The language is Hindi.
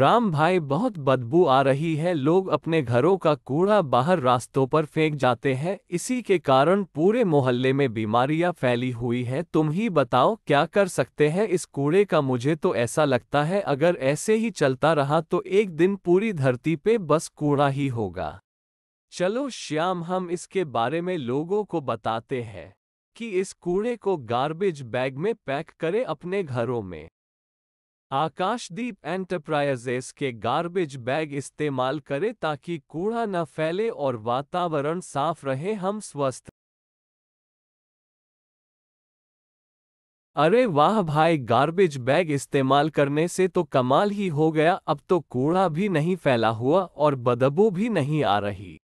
राम भाई बहुत बदबू आ रही है लोग अपने घरों का कूड़ा बाहर रास्तों पर फेंक जाते हैं इसी के कारण पूरे मोहल्ले में बीमारियां फैली हुई है तुम ही बताओ क्या कर सकते हैं इस कूड़े का मुझे तो ऐसा लगता है अगर ऐसे ही चलता रहा तो एक दिन पूरी धरती पे बस कूड़ा ही होगा चलो श्याम हम इसके बारे में लोगों को बताते हैं कि इस कूड़े को गार्बेज बैग में पैक करें अपने घरों में आकाशदीप एंटरप्राइजेस के गार्बेज बैग इस्तेमाल करें ताकि कूड़ा न फैले और वातावरण साफ रहे हम स्वस्थ अरे वाह भाई गार्बेज बैग इस्तेमाल करने से तो कमाल ही हो गया अब तो कूड़ा भी नहीं फैला हुआ और बदबू भी नहीं आ रही